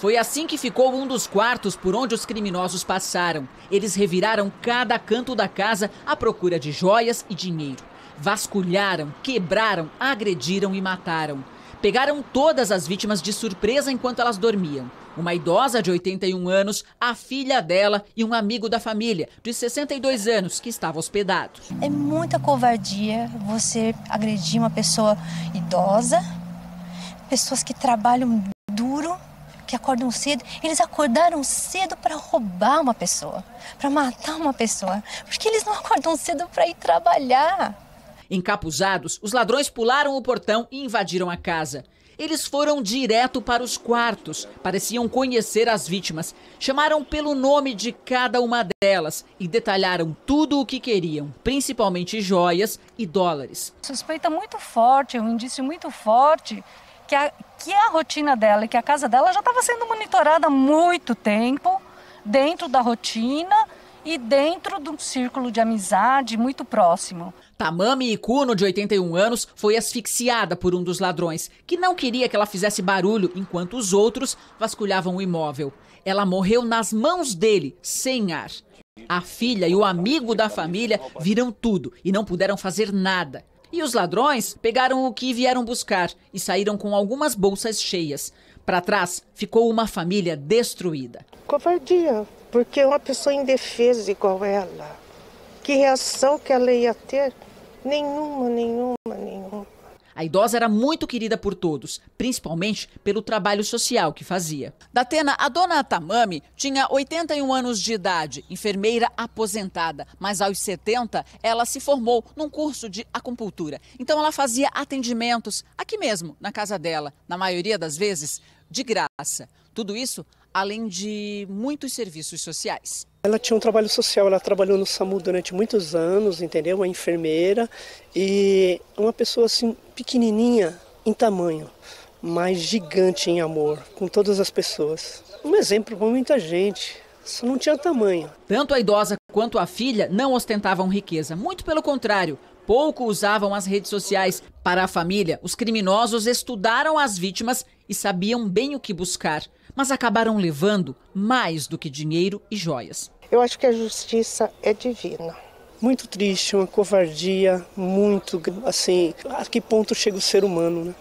Foi assim que ficou um dos quartos por onde os criminosos passaram. Eles reviraram cada canto da casa à procura de joias e dinheiro. Vasculharam, quebraram, agrediram e mataram. Pegaram todas as vítimas de surpresa enquanto elas dormiam. Uma idosa de 81 anos, a filha dela e um amigo da família, de 62 anos, que estava hospedado. É muita covardia você agredir uma pessoa idosa, pessoas que trabalham duro que acordam cedo, eles acordaram cedo para roubar uma pessoa, para matar uma pessoa, porque eles não acordam cedo para ir trabalhar. Encapuzados, os ladrões pularam o portão e invadiram a casa. Eles foram direto para os quartos, pareciam conhecer as vítimas, chamaram pelo nome de cada uma delas e detalharam tudo o que queriam, principalmente joias e dólares. Suspeita muito forte, um indício muito forte que a, que a rotina dela e que a casa dela já estava sendo monitorada há muito tempo, dentro da rotina e dentro de um círculo de amizade muito próximo. Tamami Ikuno, de 81 anos, foi asfixiada por um dos ladrões, que não queria que ela fizesse barulho enquanto os outros vasculhavam o imóvel. Ela morreu nas mãos dele, sem ar. A filha e o amigo da família viram tudo e não puderam fazer nada. E os ladrões pegaram o que vieram buscar e saíram com algumas bolsas cheias. Para trás ficou uma família destruída. Covardia, porque uma pessoa indefesa igual ela, que reação que ela ia ter? Nenhuma, nenhuma. A idosa era muito querida por todos, principalmente pelo trabalho social que fazia. Da Atena, a dona Tamami tinha 81 anos de idade, enfermeira aposentada, mas aos 70 ela se formou num curso de acupuntura. Então ela fazia atendimentos aqui mesmo, na casa dela, na maioria das vezes de graça. Tudo isso além de muitos serviços sociais. Ela tinha um trabalho social, ela trabalhou no SAMU durante muitos anos, entendeu? Uma enfermeira e uma pessoa assim pequenininha em tamanho, mas gigante em amor com todas as pessoas. Um exemplo para muita gente. Só não tinha tamanho. Tanto a idosa Quanto à filha, não ostentavam riqueza. Muito pelo contrário, pouco usavam as redes sociais. Para a família, os criminosos estudaram as vítimas e sabiam bem o que buscar, mas acabaram levando mais do que dinheiro e joias. Eu acho que a justiça é divina. Muito triste, uma covardia, muito assim, a que ponto chega o ser humano, né?